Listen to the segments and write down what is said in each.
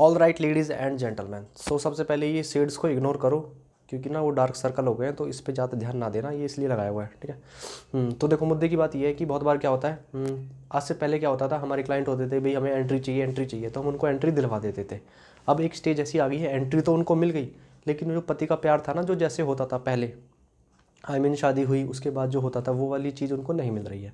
All right ladies and gentleman so सबसे पहले ये शेड्स को इग्नोर करो क्योंकि ना वो डार्क सर्कल हो गए हैं तो इस पर ज़्यादा ध्यान ना देना ये इसलिए लगाया हुआ है ठीक है हम्म, तो देखो मुद्दे की बात ये है कि बहुत बार क्या होता है हम्म, आज से पहले क्या होता था हमारे क्लाइंट होते थे भाई हमें एंट्री चाहिए एंट्री चाहिए तो हम उनको एंट्री दिलवा देते थे अब एक स्टेज ऐसी आ गई है एंट्री तो उनको मिल गई लेकिन जो पति का प्यार था ना जो जैसे होता था पहले आई मीन शादी हुई उसके बाद जो होता था वो वाली चीज़ उनको नहीं मिल रही है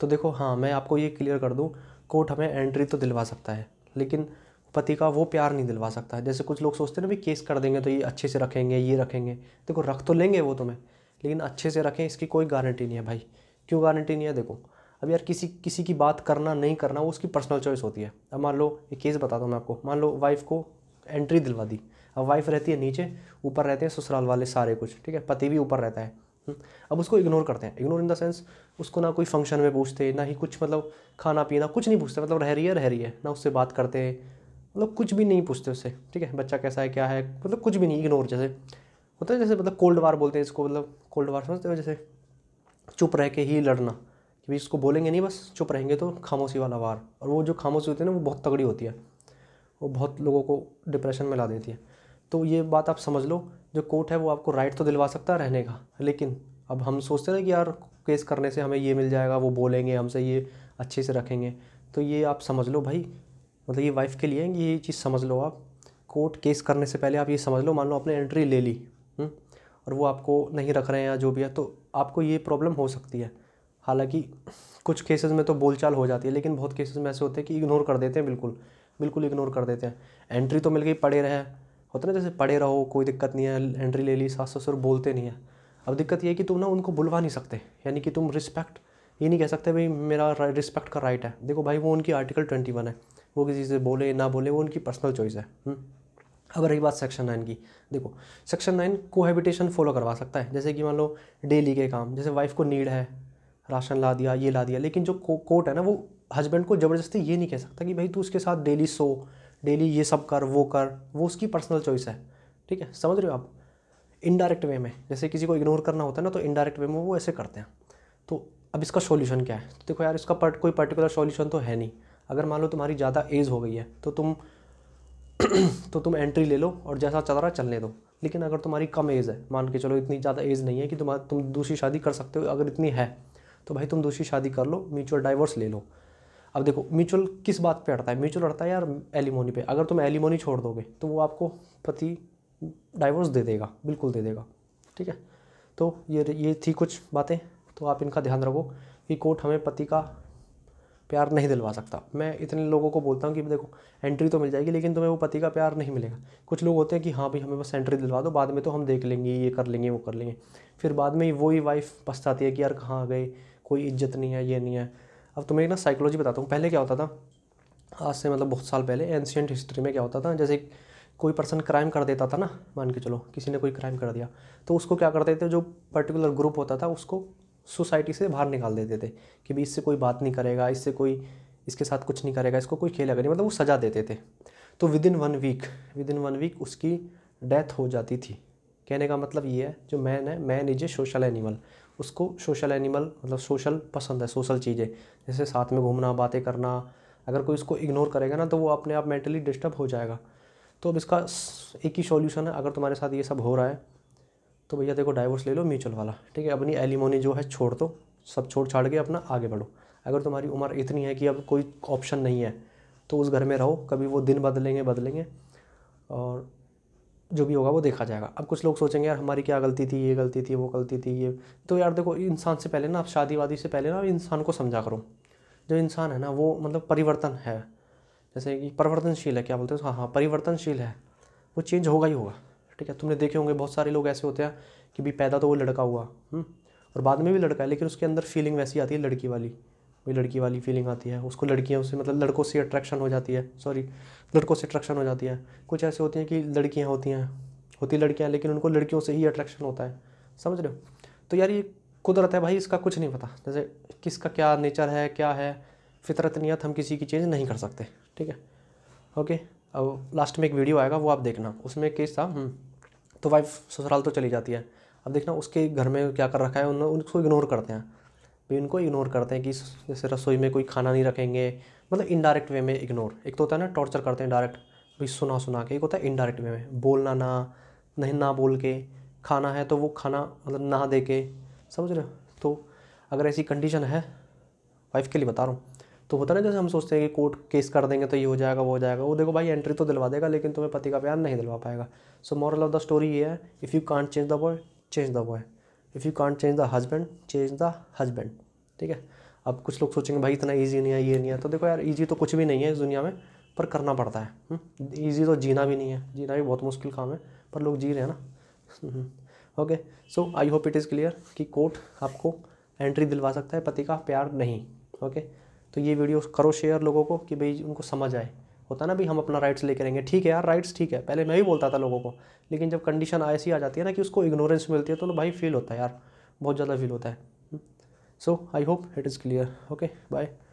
तो देखो हाँ मैं आपको ये क्लियर कर दूँ कोर्ट हमें एंट्री तो दिलवा सकता है लेकिन पति का वो प्यार नहीं दिलवा सकता है जैसे कुछ लोग सोचते हैं ना भाई केस कर देंगे तो ये अच्छे से रखेंगे ये रखेंगे देखो रख तो लेंगे वो तुम्हें लेकिन अच्छे से रखें इसकी कोई गारंटी नहीं है भाई क्यों गारंटी नहीं है देखो अब यार किसी किसी की बात करना नहीं करना वो उसकी पर्सनल चॉइस होती है अब मान लो एक केस बताता हूँ मैं आपको मान लो वाइफ को एंट्री दिलवा दी अब वाइफ रहती है नीचे ऊपर रहते हैं ससुराल वाले सारे कुछ ठीक है पति भी ऊपर रहता है हम्म, अब उसको इग्नोर करते हैं इग्नोर इन द सेंस उसको ना कोई फंक्शन में पूछते ना ही कुछ मतलब खाना पीना कुछ नहीं पूछते मतलब रह रही है रह रही है ना उससे बात करते मतलब कुछ भी नहीं पूछते उससे ठीक है बच्चा कैसा है क्या है मतलब कुछ भी नहीं इग्नोर जैसे होता है जैसे मतलब कोल्ड वार बोलते हैं इसको मतलब कोल्ड वार समझते हो जैसे चुप रह के ही लड़ना कि भाई इसको बोलेंगे नहीं बस चुप रहेंगे तो खामोशी वाला वार और वो जो खामोशी होती है ना वो बहुत तगड़ी होती है वो बहुत लोगों को डिप्रेशन में ला देती है तो ये बात आप समझ लो जो कोर्ट है वो आपको राइट तो दिलवा सकता है रहने का लेकिन अब हम सोचते ना कि यार केस करने से हमें ये मिल जाएगा वो बोलेंगे हमसे ये अच्छे से रखेंगे तो ये आप समझ लो भाई मतलब ये वाइफ के लिए ये चीज़ समझ लो आप कोर्ट केस करने से पहले आप ये समझ लो मान लो आपने एंट्री ले ली हुँ? हम्म, और वो आपको नहीं रख रहे हैं या जो भी है तो आपको ये प्रॉब्लम हो सकती है हालांकि कुछ केसेस में तो बोलचाल हो जाती है लेकिन बहुत केसेस में ऐसे होते हैं कि इग्नोर कर देते हैं बिल्कुल बिल्कुल इग्नोर कर देते हैं एंट्री तो मिल गई पड़े रहे होता ना जैसे पड़े रहो कोई दिक्कत नहीं है एंट्री ले ली सास ससुर बोलते नहीं है अब दिक्कत ये है कि तुम ना उनको बुलवा नहीं सकते यानी कि तुम रिस्पेक्ट ये नहीं कह सकते भाई मेरा रिस्पेक्ट का राइट है देखो भाई वो उनकी आर्टिकल ट्वेंटी वन है वो किसी से बोले ना बोले वो उनकी पर्सनल चॉइस है हम्म। अब रही बात सेक्शन नाइन की देखो सेक्शन नाइन कोहेबिटेशन फॉलो करवा सकता है जैसे कि मान लो डेली के काम जैसे वाइफ को नीड है राशन ला दिया ये ला दिया लेकिन जो को, कोर्ट है ना वो हस्बैंड को ज़बरदस्ती ये नहीं कह सकता कि भाई तू उसके साथ डेली सो डेली ये सब कर वो कर वो उसकी पर्सनल चॉइस है ठीक है समझ रहे हो आप इनडायरेक्ट वे में जैसे किसी को इग्नोर करना होता है ना तो इनडायरेक्ट वे में वो ऐसे करते हैं तो अब इसका सॉल्यूशन क्या है तो देखो यार इसका पर्ट कोई पर्टिकुलर सॉल्यूशन तो है नहीं अगर मान लो तुम्हारी ज़्यादा एज हो गई है तो तुम तो तुम एंट्री ले लो और जैसा चल रहा चलने दो लेकिन अगर तुम्हारी कम एज है मान के चलो इतनी ज़्यादा एज नहीं है कि तुम्हारा तुम दूसरी शादी कर सकते हो अगर इतनी है तो भाई तुम दूसरी शादी कर लो म्यूचुअल डाइवोर्स ले लो अब देखो म्यूचुअल किस बात पे अड़ता है म्यूचुअल अड़ता है यार एलिमोनी पे अगर तुम एलिमोनी छोड़ दोगे तो वो आपको पति डाइवोर्स दे देगा बिल्कुल दे देगा ठीक है तो ये ये थी कुछ बातें तो आप इनका ध्यान रखो कि कोर्ट हमें पति का प्यार नहीं दिलवा सकता मैं इतने लोगों को बोलता हूँ कि देखो एंट्री तो मिल जाएगी लेकिन तुम्हें वो पति का प्यार नहीं मिलेगा कुछ लोग होते हैं कि हाँ भाई हमें बस एंट्री दिलवा दो बाद में तो हम देख लेंगे ये कर लेंगे वो कर लेंगे फिर बाद में वही वाइफ पछताती है कि यार कहाँ गए कोई इज्जत नहीं है ये नहीं है अब तुम्हें एक ना साइकोलॉजी बताता हूँ पहले क्या होता था आज से मतलब बहुत साल पहले एंशियंट हिस्ट्री में क्या होता था जैसे कोई पर्सन क्राइम कर देता था ना मान के चलो किसी ने कोई क्राइम कर दिया तो उसको क्या करते थे जो पर्टिकुलर ग्रुप होता था उसको सोसाइटी से बाहर निकाल देते थे कि भाई इससे कोई बात नहीं करेगा इससे कोई इसके साथ कुछ नहीं करेगा इसको कोई खेला नहीं मतलब वो सजा देते थे तो within one week within one week उसकी डेथ हो जाती थी कहने का मतलब ये है जो मैन है man is a social animal उसको सोशल एनिमल मतलब सोशल पसंद है सोशल चीज़ें जैसे साथ में घूमना बातें करना अगर कोई उसको इग्नोर करेगा ना तो वो अपने आप मेंटली डिस्टर्ब हो जाएगा तो अब इसका एक ही सॉल्यूशन है अगर तुम्हारे साथ ये सब हो रहा है तो भैया देखो डाइवोर्स ले लो म्यूचुअल वाला ठीक है अपनी एलिमोनी जो है छोड़ दो सब छोड़ छाड़ के अपना आगे बढ़ो अगर तुम्हारी उम्र इतनी है कि अब कोई ऑप्शन नहीं है तो उस घर में रहो कभी वो दिन बदलेंगे बदलेंगे और जो भी होगा वो देखा जाएगा अब कुछ लोग सोचेंगे यार हमारी क्या गलती थी ये गलती थी वो गलती थी ये तो यार देखो इंसान से पहले ना आप शादी वादी से पहले ना इंसान को समझा करो जो इंसान है ना वो मतलब परिवर्तन है जैसे कि परिवर्तनशील है क्या बोलते हैं हाँ हाँ परिवर्तनशील है वो चेंज होगा ही होगा ठीक है तुमने देखे होंगे बहुत सारे लोग ऐसे होते हैं कि भी पैदा तो वो लड़का हुआ हम्म? और बाद में भी लड़का है लेकिन उसके अंदर फीलिंग वैसी आती है लड़की वाली वही लड़की वाली फीलिंग आती है उसको लड़कियों से मतलब लड़कों से अट्रैक्शन हो जाती है सॉरी लड़कों से अट्रैक्शन हो जाती है कुछ ऐसे होती हैं कि लड़कियाँ होती हैं होती लड़कियाँ लेकिन उनको लड़कियों से ही अट्रैक्शन होता है समझ रहे हो तो यार ये कुदरत है भाई इसका कुछ नहीं पता जैसे किसका क्या नेचर है क्या है फितरत नियत हम किसी की चेंज नहीं कर सकते ठीक है ओके लास्ट में एक वीडियो आएगा वो आप देखना उसमें केस था हम्म, तो वाइफ ससुराल तो चली जाती है अब देखना उसके घर में क्या कर रखा है उन उनको इग्नोर करते हैं भी उनको इग्नोर करते हैं कि जैसे रसोई में कोई खाना नहीं रखेंगे मतलब इनडायरेक्ट वे में इग्नोर एक तो होता है ना टॉर्चर करते हैं डायरेक्ट भी सुना सुना के एक होता है इनडायरेक्ट वे में बोलना ना नहीं ना बोल के खाना है तो वो खाना मतलब ना दे के समझ रहे तो अगर ऐसी कंडीशन है वाइफ के लिए बता रहा हूँ तो होता ना जैसे हम सोचते हैं कि कोर्ट केस कर देंगे तो ये हो जाएगा वो हो जाएगा वो देखो भाई एंट्री तो दिलवा देगा लेकिन तुम्हें पति का प्यार नहीं दिलवा पाएगा so moral of the story ये है if you can't change the boy change the boy if you can't change the husband change the husband ठीक है अब कुछ लोग सोचेंगे भाई इतना ईजी नहीं है ये नहीं है तो देखो यार ईजी तो कुछ भी नहीं है इस दुनिया में पर करना पड़ता है ईजी हम्म? तो जीना भी नहीं है जीना भी बहुत मुश्किल काम है पर लोग जी रहे हैं ना okay so I hope it is clear कि कोर्ट आपको एंट्री दिलवा सकता है पति का प्यार नहीं ओके okay? तो ये वीडियो करो शेयर लोगों को कि भाई उनको समझ आए होता ना भी हम अपना राइट्स लेकर रहेंगे ठीक है यार राइट्स ठीक है पहले मैं भी बोलता था लोगों को लेकिन जब कंडीशन ऐसी आ जाती है ना कि उसको इग्नोरेंस मिलती है तो भाई फील होता है यार बहुत ज़्यादा फील होता है so I hope it is clear okay bye